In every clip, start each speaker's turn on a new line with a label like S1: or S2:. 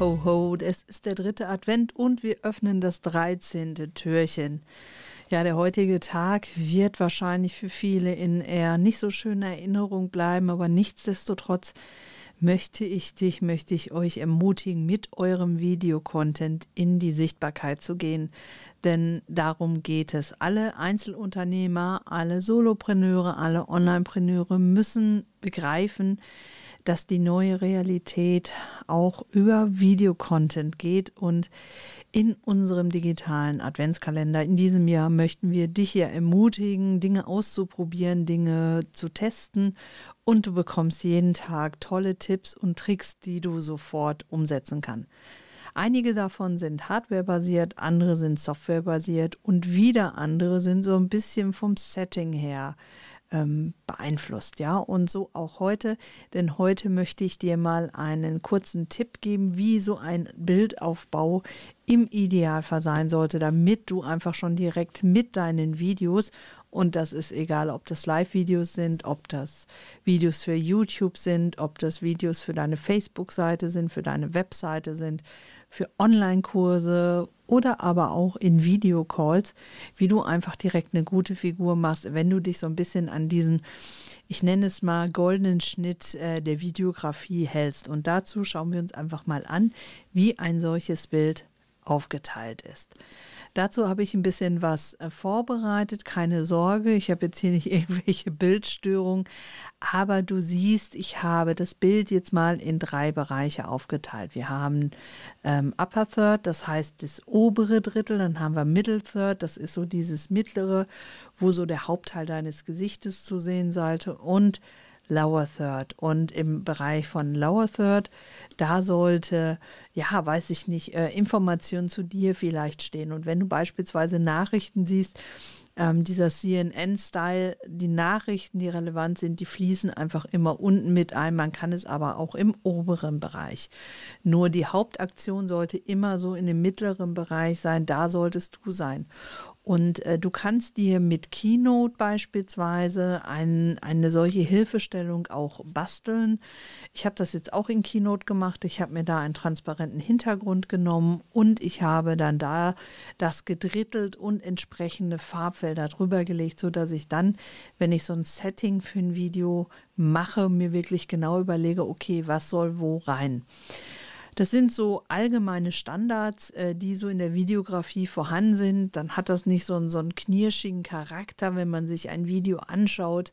S1: ho, ho, es ist der dritte Advent und wir öffnen das 13. Türchen. Ja, der heutige Tag wird wahrscheinlich für viele in eher nicht so schöner Erinnerung bleiben, aber nichtsdestotrotz möchte ich dich, möchte ich euch ermutigen, mit eurem Videocontent in die Sichtbarkeit zu gehen. Denn darum geht es. Alle Einzelunternehmer, alle Solopreneure, alle Onlinepreneure müssen begreifen, dass die neue Realität auch über Videocontent geht. Und in unserem digitalen Adventskalender in diesem Jahr möchten wir dich ja ermutigen, Dinge auszuprobieren, Dinge zu testen. Und du bekommst jeden Tag tolle Tipps und Tricks, die du sofort umsetzen kannst. Einige davon sind hardwarebasiert, andere sind softwarebasiert und wieder andere sind so ein bisschen vom Setting her ähm, beeinflusst. Ja, und so auch heute, denn heute möchte ich dir mal einen kurzen Tipp geben, wie so ein Bildaufbau im Idealfall sein sollte, damit du einfach schon direkt mit deinen Videos und das ist egal, ob das Live-Videos sind, ob das Videos für YouTube sind, ob das Videos für deine Facebook-Seite sind, für deine Webseite sind, für Online-Kurse oder aber auch in Videocalls, wie du einfach direkt eine gute Figur machst, wenn du dich so ein bisschen an diesen, ich nenne es mal, goldenen Schnitt äh, der Videografie hältst. Und dazu schauen wir uns einfach mal an, wie ein solches Bild aufgeteilt ist. Dazu habe ich ein bisschen was äh, vorbereitet, keine Sorge, ich habe jetzt hier nicht irgendwelche Bildstörungen, aber du siehst, ich habe das Bild jetzt mal in drei Bereiche aufgeteilt. Wir haben ähm, Upper Third, das heißt das obere Drittel, dann haben wir Middle Third, das ist so dieses mittlere, wo so der Hauptteil deines Gesichtes zu sehen sollte und Lower Third. Und im Bereich von Lower Third, da sollte, ja, weiß ich nicht, äh, Informationen zu dir vielleicht stehen. Und wenn du beispielsweise Nachrichten siehst, ähm, dieser CNN-Style, die Nachrichten, die relevant sind, die fließen einfach immer unten mit ein. Man kann es aber auch im oberen Bereich. Nur die Hauptaktion sollte immer so in dem mittleren Bereich sein. Da solltest du sein. Und äh, du kannst dir mit Keynote beispielsweise ein, eine solche Hilfestellung auch basteln. Ich habe das jetzt auch in Keynote gemacht. Ich habe mir da einen transparenten Hintergrund genommen und ich habe dann da das gedrittelt und entsprechende Farbfelder drüber gelegt, sodass ich dann, wenn ich so ein Setting für ein Video mache, mir wirklich genau überlege, okay, was soll wo rein. Das sind so allgemeine Standards, äh, die so in der Videografie vorhanden sind. Dann hat das nicht so einen, so einen knirschigen Charakter, wenn man sich ein Video anschaut.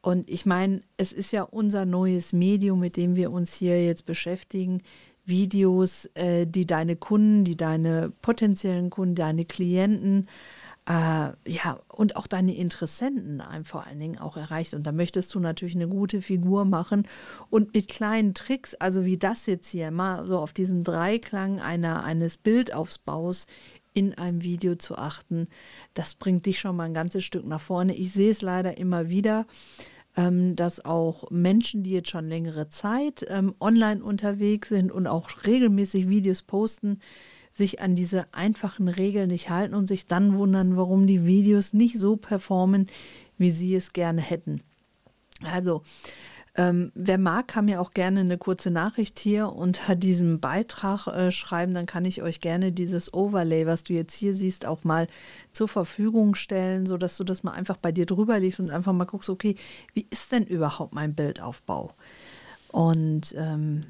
S1: Und ich meine, es ist ja unser neues Medium, mit dem wir uns hier jetzt beschäftigen. Videos, äh, die deine Kunden, die deine potenziellen Kunden, deine Klienten äh, ja, und auch deine Interessenten vor allen Dingen auch erreicht. Und da möchtest du natürlich eine gute Figur machen und mit kleinen Tricks, also wie das jetzt hier, mal so auf diesen Dreiklang einer, eines Bildaufbaus in einem Video zu achten, das bringt dich schon mal ein ganzes Stück nach vorne. Ich sehe es leider immer wieder ähm, dass auch Menschen, die jetzt schon längere Zeit ähm, online unterwegs sind und auch regelmäßig Videos posten, sich an diese einfachen Regeln nicht halten und sich dann wundern, warum die Videos nicht so performen, wie sie es gerne hätten. Also, ähm, wer mag, kann mir auch gerne eine kurze Nachricht hier unter diesem Beitrag äh, schreiben. Dann kann ich euch gerne dieses Overlay, was du jetzt hier siehst, auch mal zur Verfügung stellen, sodass du das mal einfach bei dir drüber liegst und einfach mal guckst, okay, wie ist denn überhaupt mein Bildaufbau? Und ähm,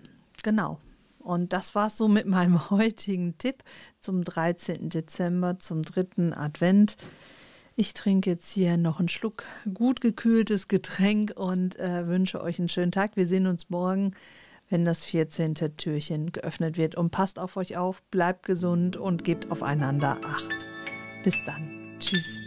S1: genau, und das war es so mit meinem heutigen Tipp zum 13. Dezember, zum dritten Advent. Ich trinke jetzt hier noch einen Schluck gut gekühltes Getränk und äh, wünsche euch einen schönen Tag. Wir sehen uns morgen, wenn das 14. Türchen geöffnet wird. Und passt auf euch auf, bleibt gesund und gebt aufeinander Acht. Bis dann. Tschüss.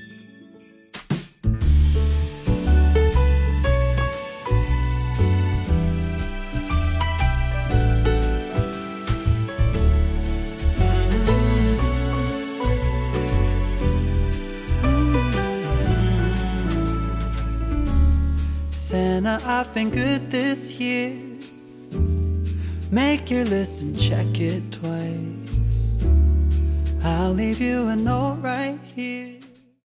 S1: I've been good this year. Make your list and check it twice. I'll leave you a note right here.